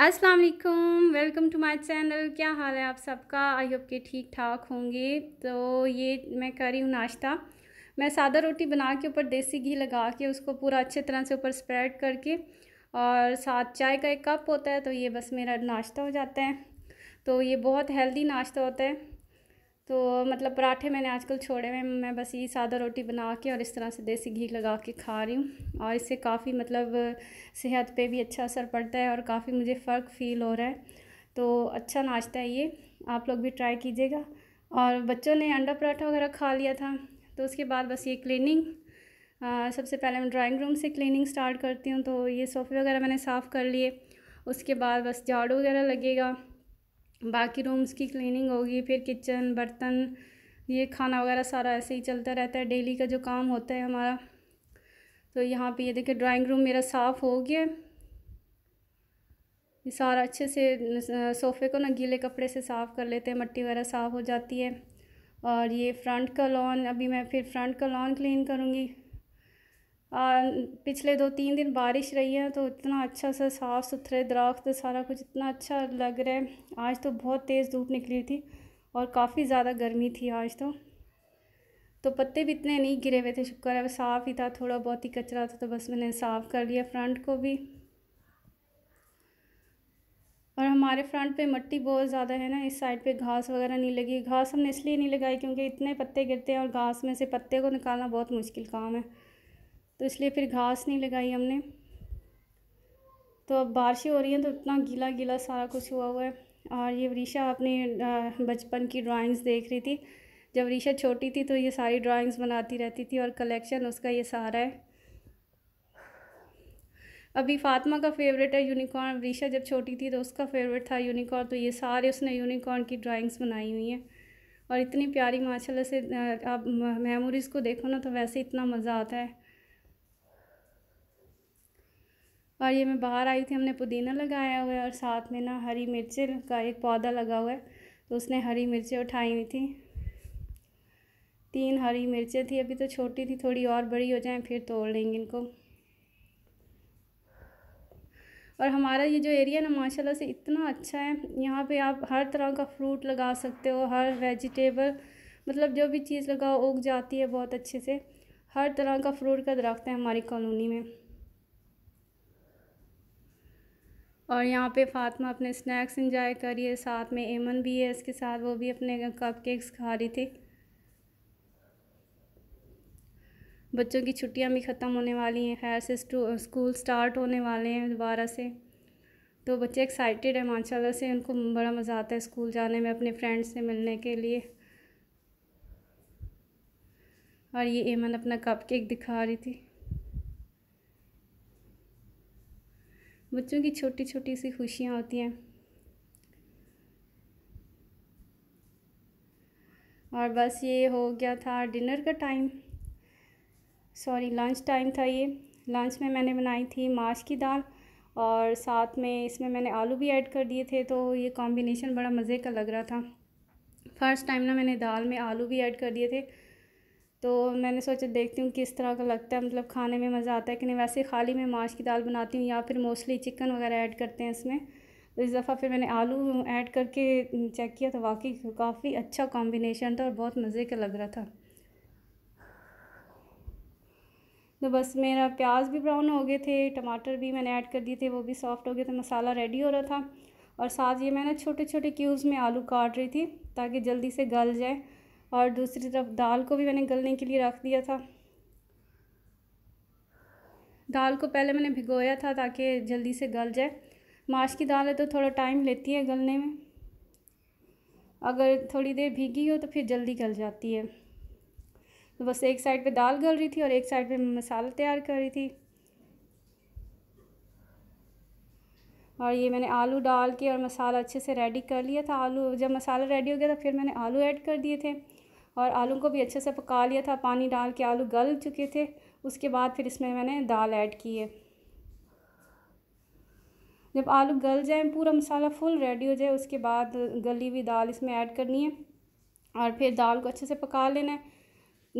अस्सलाम वालेकुम welcome to my channel क्या हाल है आप सबका आई होप के ठीक ठाक होंगे तो ये मैं कर रही हूँ नाश्ता मैं सादा रोटी बना के ऊपर देसी घी लगा के उसको पूरा अच्छे तरह से ऊपर स्प्रेड करके और साथ चाय का एक कप होता है तो ये बस मेरा नाश्ता हो जाता है तो ये बहुत हेल्दी नाश्ता होता है तो मतलब पराठे मैंने आजकल छोड़े हुए मैं बस ये सादा रोटी बना के और इस तरह से देसी घी लगा के खा रही हूँ और इससे काफ़ी मतलब सेहत पे भी अच्छा असर पड़ता है और काफ़ी मुझे फ़र्क फील हो रहा है तो अच्छा नाश्ता है ये आप लोग भी ट्राई कीजिएगा और बच्चों ने अंडा पराठा वगैरह खा लिया था तो उसके बाद बस ये क्लिनिंग सबसे पहले मैं ड्राइंग रूम से क्लिनिंग स्टार्ट करती हूँ तो ये सोफ़े वगैरह मैंने साफ़ कर लिए उसके बाद बस झाड़ू वगैरह लगेगा बाकी रूम्स की क्लीनिंग होगी फिर किचन बर्तन ये खाना वगैरह सारा ऐसे ही चलता रहता है डेली का जो काम होता है हमारा तो यहाँ पे ये देखिए ड्राइंग रूम मेरा साफ़ हो गया ये सारा अच्छे से सोफ़े को ना गीले कपड़े से साफ़ कर लेते हैं मट्टी वगैरह साफ़ हो जाती है और ये फ्रंट का लॉन अभी मैं फिर फ्रंट का लॉन क्लीन करूँगी पिछले दो तीन दिन बारिश रही है तो इतना अच्छा सा साफ़ सुथरे दरख्त सारा कुछ इतना अच्छा लग रहा है आज तो बहुत तेज़ धूप निकली थी और काफ़ी ज़्यादा गर्मी थी आज तो तो पत्ते भी इतने नहीं गिरे हुए थे शुक्र है साफ़ ही था थोड़ा बहुत ही कचरा था तो बस मैंने साफ़ कर लिया फ्रंट को भी और हमारे फ्रंट पे मट्टी बहुत ज़्यादा है ना इस साइड पे घास वगैरह नहीं लगी घास हमने इसलिए नहीं लगाई क्योंकि इतने पत्ते गिरते हैं और घास में से पत्ते को निकालना बहुत मुश्किल काम है तो इसलिए फिर घास नहीं लगाई हमने तो अब बारिशें हो रही हैं तो इतना गीला गीला सारा कुछ हुआ हुआ है और ये वरीशा अपनी बचपन की ड्राइंग्स देख रही थी जब रीशा छोटी थी तो ये सारी ड्राइंग्स बनाती रहती थी और कलेक्शन उसका ये सारा है अभी फातिमा का फेवरेट है यूनिकॉर्न रीशा जब छोटी थी तो उसका फेवरेट था यूनिकॉर्न तो ये सारे उसने यूनिकॉर्न की ड्राइंग्स बनाई हुई हैं और इतनी प्यारी माशाल्लाह से आप मेमोरीज़ को देखो ना तो वैसे इतना मज़ा आता है और ये मैं बाहर आई थी हमने पुदीना लगाया हुआ है और साथ में ना हरी मिर्चें का एक पौधा लगा हुआ है तो उसने हरी मिर्चें उठाई हुई थी तीन हरी मिर्चें थी अभी तो छोटी थी थोड़ी और बड़ी हो जाए फिर तोड़ लेंगे इनको और हमारा ये जो एरिया ना माशाल्लाह से इतना अच्छा है यहाँ पे आप हर तरह का फ्रूट लगा सकते हो हर वेजिटेबल मतलब जो भी चीज़ लगाओ उग जाती है बहुत अच्छे से हर तरह का फ्रूट का दरख्त है हमारी कॉलोनी में और यहाँ पे फातिमा अपने स्नैक्स इंजॉय कर रही है साथ में एमन भी है इसके साथ वो भी अपने कप केक्स खा रही थी बच्चों की छुट्टियाँ भी ख़त्म होने वाली हैं खैर से स्कूल स्टार्ट होने वाले हैं दोबारा से तो बच्चे एक्साइटेड हैं माशाल्लाह से उनको बड़ा मज़ा आता है स्कूल जाने में अपने फ्रेंड्स से मिलने के लिए और ये एमन अपना कप केक दिखा रही थी बच्चों की छोटी छोटी सी खुशियाँ होती हैं और बस ये हो गया था डिनर का टाइम सॉरी लंच टाइम था ये लंच में मैंने बनाई थी माश की दाल और साथ में इसमें मैंने आलू भी ऐड कर दिए थे तो ये कॉम्बिनेशन बड़ा मज़े का लग रहा था फ़र्स्ट टाइम ना मैंने दाल में आलू भी ऐड कर दिए थे मैंने सोचा देखती हूँ किस तरह का लगता है मतलब खाने में मज़ा आता है कि नहीं वैसे खाली मैं माश की दाल बनाती हूँ या फिर मोस्टली चिकन वगैरह ऐड करते हैं इसमें तो इस दफ़ा फिर मैंने आलू ऐड करके चेक किया तो वाकई काफ़ी अच्छा कॉम्बिनेशन था और बहुत मज़े का लग रहा था तो बस मेरा प्याज भी ब्राउन हो गए थे टमाटर भी मैंने ऐड कर दिए थे वो भी सॉफ्ट हो गए थे मसाला रेडी हो रहा था और साथ ये मैंने छोटे छोटे क्यूब्स में आलू काट रही थी ताकि जल्दी से गल जाए और दूसरी तरफ दाल को भी मैंने गलने के लिए रख दिया था दाल को पहले मैंने भिगोया था ताकि जल्दी से गल जाए माश की दाल है तो थोड़ा टाइम लेती है गलने में अगर थोड़ी देर भीगी हो तो फिर जल्दी गल जाती है तो बस एक साइड पे दाल गल रही थी और एक साइड पे मसाला तैयार कर रही थी और ये मैंने आलू डाल के और मसाला अच्छे से रेडी कर लिया था आलू जब मसाला रेडी हो गया था फिर मैंने आलू ऐड कर दिए थे और आलू को भी अच्छे से पका लिया था पानी डाल के आलू गल चुके थे उसके बाद फिर इसमें मैंने दाल ऐड की है जब आलू गल जाए पूरा मसाला फुल रेडी हो जाए उसके बाद गली हुई दाल इसमें ऐड करनी है और फिर दाल को अच्छे से पका लेना है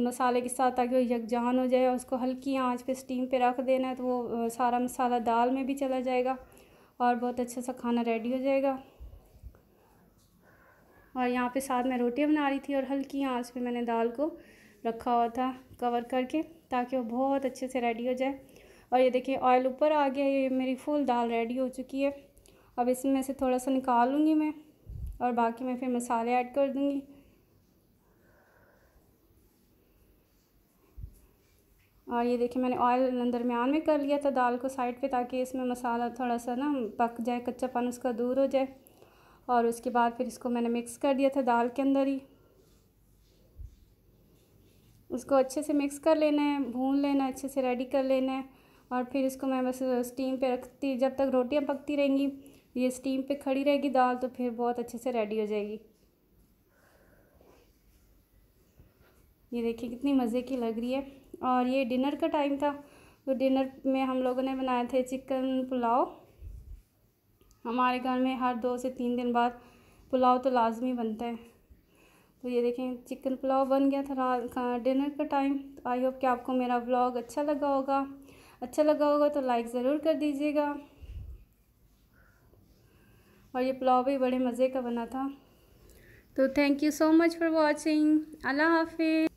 मसाले के साथ ताकि वो यकजान हो जाए उसको हल्की आंच पे स्टीम पे रख देना है तो वो सारा मसाला दाल में भी चला जाएगा और बहुत अच्छा सा खाना रेडी हो जाएगा और यहाँ पे साथ में रोटियाँ बना रही थी और हल्की आंच पे मैंने दाल को रखा हुआ था कवर करके ताकि वो बहुत अच्छे से रेडी हो जाए और ये देखिए ऑयल ऊपर आ गया ये मेरी फुल दाल रेडी हो चुकी है अब इसमें से थोड़ा सा निकाल लूँगी मैं और बाकी मैं फिर मसाले ऐड कर दूँगी और ये देखिए मैंने ऑयल दरमियान में कर लिया था दाल को साइड पे ताकि इसमें मसाला थोड़ा सा ना पक जाए कच्चापन उसका दूर हो जाए और उसके बाद फिर इसको मैंने मिक्स कर दिया था दाल के अंदर ही उसको अच्छे से मिक्स कर लेना है भून लेना अच्छे से रेडी कर लेना है और फिर इसको मैं बस स्टीम पे रखती जब तक रोटियां पकती रहेंगी ये स्टीम पे खड़ी रहेगी दाल तो फिर बहुत अच्छे से रेडी हो जाएगी ये देखिए कितनी मज़े की लग रही है और ये डिनर का टाइम था तो डिनर में हम लोगों ने बनाया थे चिकन पुलाव हमारे घर में हर दो से तीन दिन बाद पुलाव तो लाजमी बनता है तो ये देखें चिकन पुलाव बन गया था डिनर का टाइम तो आई होप कि आपको मेरा व्लॉग अच्छा लगा होगा अच्छा लगा होगा तो लाइक ज़रूर कर दीजिएगा और ये पुलाव भी बड़े मज़े का बना था तो thank you so much for watching अल्लाह हाफि